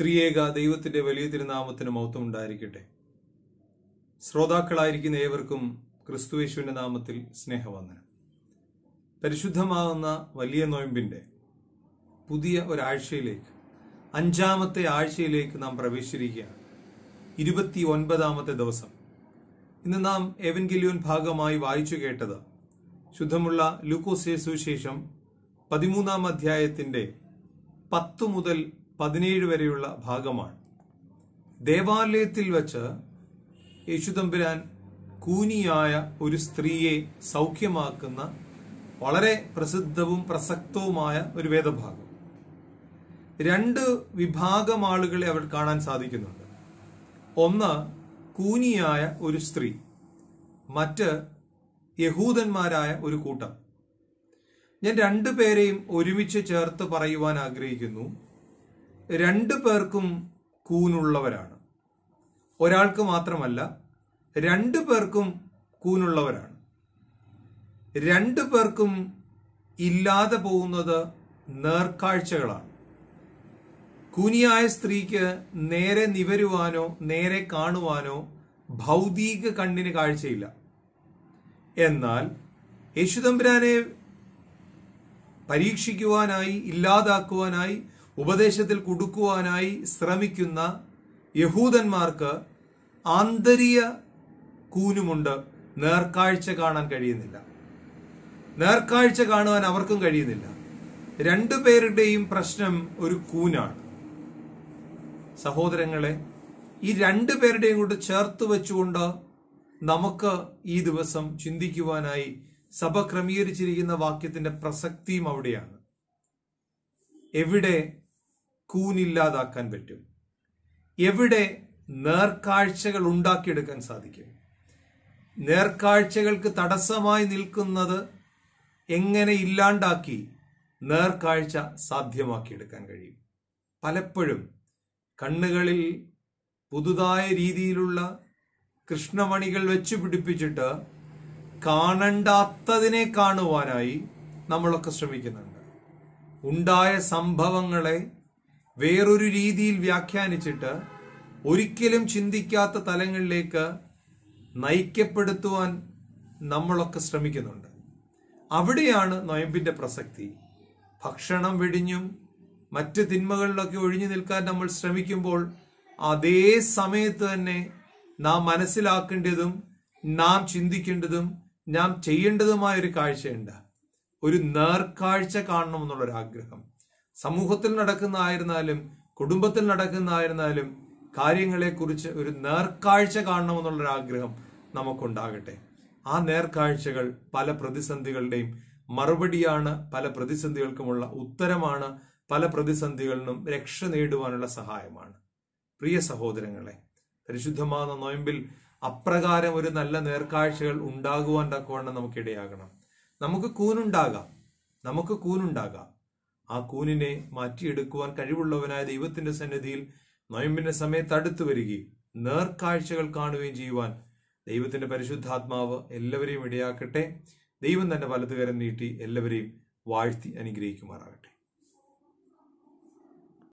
ത്രിയേക ദൈവത്തിന്റെ വലിയ തിരുനാമത്തിന് മൗത്വം ഉണ്ടായിരിക്കട്ടെ ശ്രോതാക്കളായിരിക്കുന്ന ഏവർക്കും ക്രിസ്തുയേശുവിന്റെ നാമത്തിൽ സ്നേഹവന്ദനം പരിശുദ്ധമാകുന്ന വലിയ നോയമ്പിൻ്റെ പുതിയ ഒരാഴ്ചയിലേക്ക് അഞ്ചാമത്തെ ആഴ്ചയിലേക്ക് നാം പ്രവേശിച്ചിരിക്കുകയാണ് ഇരുപത്തി ഒൻപതാമത്തെ ദിവസം ഇന്ന് നാം എവൻഗലിയോൻ ഭാഗമായി വായിച്ചു കേട്ടത് ശുദ്ധമുള്ള ലൂക്കോസേ സുവിശേഷം പതിമൂന്നാം അധ്യായത്തിൻ്റെ പത്ത് മുതൽ പതിനേഴ് വരെയുള്ള ഭാഗമാണ് ദേവാലയത്തിൽ വച്ച് യേശുതമ്പുരാൻ കൂനിയായ ഒരു സ്ത്രീയെ സൗഖ്യമാക്കുന്ന വളരെ പ്രസിദ്ധവും പ്രസക്തവുമായ ഒരു വേദഭാഗം രണ്ട് വിഭാഗം ആളുകളെ അവർ കാണാൻ സാധിക്കുന്നുണ്ട് ഒന്ന് കൂനിയായ ഒരു സ്ത്രീ മറ്റ് യഹൂദന്മാരായ ഒരു കൂട്ടം ഞാൻ രണ്ടു പേരെയും ഒരുമിച്ച് ചേർത്ത് പറയുവാൻ ആഗ്രഹിക്കുന്നു രണ്ടു പേർക്കും കൂനുള്ളവരാണ് ഒരാൾക്ക് മാത്രമല്ല രണ്ടു പേർക്കും കൂനുള്ളവരാണ് രണ്ടു പേർക്കും ഇല്ലാതെ പോകുന്നത് നേർക്കാഴ്ചകളാണ് കൂനിയായ സ്ത്രീക്ക് നേരെ നിവരുവാനോ നേരെ കാണുവാനോ ഭൗതിക കണ്ണിന് കാഴ്ചയില്ല എന്നാൽ യേശുദമ്പുരാനെ പരീക്ഷിക്കുവാനായി ഇല്ലാതാക്കുവാനായി ഉപദേശത്തിൽ കുടുക്കുവാനായി ശ്രമിക്കുന്ന യഹൂദന്മാർക്ക് ആന്തരിയ കൂനുമുണ്ട് നേർക്കാഴ്ച കാണാൻ കഴിയുന്നില്ല നേർക്കാഴ്ച കാണുവാൻ അവർക്കും കഴിയുന്നില്ല രണ്ടു പേരുടെയും പ്രശ്നം ഒരു കൂനാണ് സഹോദരങ്ങളെ ഈ രണ്ടു പേരുടെയും കൂടെ ചേർത്ത് വെച്ചുകൊണ്ട് നമുക്ക് ഈ ദിവസം ചിന്തിക്കുവാനായി സഭ ക്രമീകരിച്ചിരിക്കുന്ന വാക്യത്തിന്റെ പ്രസക്തിയും അവിടെയാണ് എവിടെ കൂനില്ലാതാക്കാൻ പറ്റും എവിടെ നേർക്കാഴ്ചകൾ ഉണ്ടാക്കിയെടുക്കാൻ സാധിക്കും നേർക്കാഴ്ചകൾക്ക് തടസ്സമായി നിൽക്കുന്നത് എങ്ങനെ ഇല്ലാണ്ടാക്കി നേർക്കാഴ്ച സാധ്യമാക്കിയെടുക്കാൻ കഴിയും പലപ്പോഴും കണ്ണുകളിൽ പുതുതായ രീതിയിലുള്ള കൃഷ്ണമണികൾ വെച്ചു പിടിപ്പിച്ചിട്ട് കാണണ്ടാത്തതിനെ കാണുവാനായി നമ്മളൊക്കെ ശ്രമിക്കുന്നുണ്ട് ഉണ്ടായ സംഭവങ്ങളെ വേറൊരു രീതിയിൽ വ്യാഖ്യാനിച്ചിട്ട് ഒരിക്കലും ചിന്തിക്കാത്ത തലങ്ങളിലേക്ക് നയിക്കപ്പെടുത്തുവാൻ നമ്മളൊക്കെ ശ്രമിക്കുന്നുണ്ട് അവിടെയാണ് നൊയമ്പിന്റെ പ്രസക്തി ഭക്ഷണം വെടിഞ്ഞും മറ്റ് തിന്മകളിലൊക്കെ ഒഴിഞ്ഞു നിൽക്കാൻ നമ്മൾ ശ്രമിക്കുമ്പോൾ അതേ സമയത്ത് തന്നെ നാം മനസ്സിലാക്കേണ്ടതും നാം ചിന്തിക്കേണ്ടതും നാം ചെയ്യേണ്ടതുമായ ഒരു കാഴ്ചയുണ്ട് ഒരു നേർക്കാഴ്ച കാണണമെന്നുള്ളൊരാഗ്രഹം സമൂഹത്തിൽ നടക്കുന്നതായിരുന്നാലും കുടുംബത്തിൽ നടക്കുന്നതായിരുന്നാലും കാര്യങ്ങളെക്കുറിച്ച് ഒരു നേർക്കാഴ്ച കാണണമെന്നുള്ളൊരാഗ്രഹം ആഗ്രഹം നമുക്കുണ്ടാകട്ടെ ആ നേർക്കാഴ്ചകൾ പല പ്രതിസന്ധികളുടെയും മറുപടിയാണ് പല പ്രതിസന്ധികൾക്കുമുള്ള ഉത്തരമാണ് പല പ്രതിസന്ധികളിലും രക്ഷ നേടുവാനുള്ള സഹായമാണ് പ്രിയ സഹോദരങ്ങളെ പരിശുദ്ധമാകുന്ന നോയമ്പിൽ അപ്രകാരം ഒരു നല്ല നേർക്കാഴ്ചകൾ ഉണ്ടാകുവാൻ തക്കവണ്ണം നമുക്കിടയാകണം നമുക്ക് കൂനുണ്ടാകാം നമുക്ക് കൂനുണ്ടാകാം ആ കൂനിനെ മാറ്റിയെടുക്കുവാൻ കഴിവുള്ളവനായ ദൈവത്തിന്റെ സന്നിധിയിൽ നൊയമ്പിന്റെ സമയത്ത് അടുത്തു വരികയും നേർക്കാഴ്ചകൾ കാണുകയും ചെയ്യുവാൻ ദൈവത്തിന്റെ പരിശുദ്ധാത്മാവ് എല്ലാവരെയും ഇടയാക്കട്ടെ ദൈവം തന്നെ വലതുകരം നീട്ടി എല്ലാവരെയും വാഴ്ത്തി അനുഗ്രഹിക്കുമാറാകട്ടെ